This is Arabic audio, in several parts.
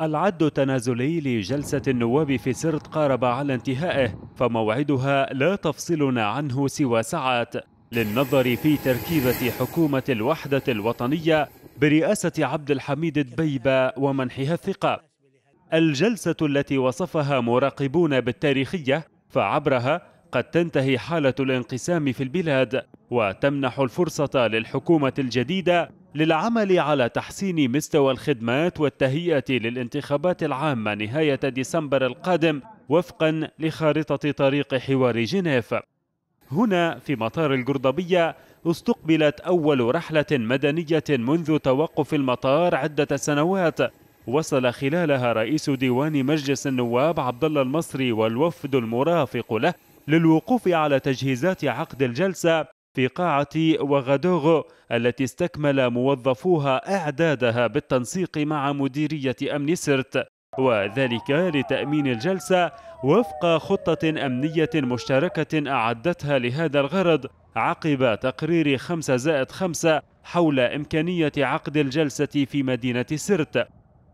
العد التنازلي لجلسة النواب في سرت قارب على انتهائه فموعدها لا تفصلنا عنه سوى ساعات للنظر في تركيبة حكومة الوحدة الوطنية برئاسة عبد الحميد الدبيبة ومنحها الثقة الجلسة التي وصفها مراقبون بالتاريخية فعبرها قد تنتهي حالة الانقسام في البلاد وتمنح الفرصة للحكومة الجديدة للعمل على تحسين مستوى الخدمات والتهيئة للانتخابات العامة نهاية ديسمبر القادم وفقا لخارطة طريق حوار جنيف هنا في مطار القرضبية استقبلت أول رحلة مدنية منذ توقف المطار عدة سنوات وصل خلالها رئيس ديوان مجلس النواب عبد الله المصري والوفد المرافق له للوقوف على تجهيزات عقد الجلسة في قاعة وغادوغو التي استكمل موظفوها إعدادها بالتنسيق مع مديرية أمن سرت وذلك لتأمين الجلسة وفق خطة أمنية مشتركة أعدتها لهذا الغرض عقب تقرير 5 زائد 5 حول إمكانية عقد الجلسة في مدينة سرت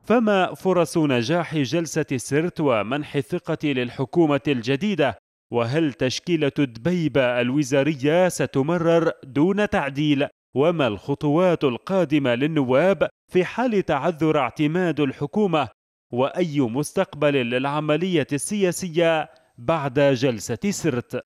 فما فرص نجاح جلسة سرت ومنح الثقة للحكومة الجديدة وهل تشكيلة دبيبة الوزارية ستمرر دون تعديل؟ وما الخطوات القادمة للنواب في حال تعذر اعتماد الحكومة؟ وأي مستقبل للعملية السياسية بعد جلسة سرت؟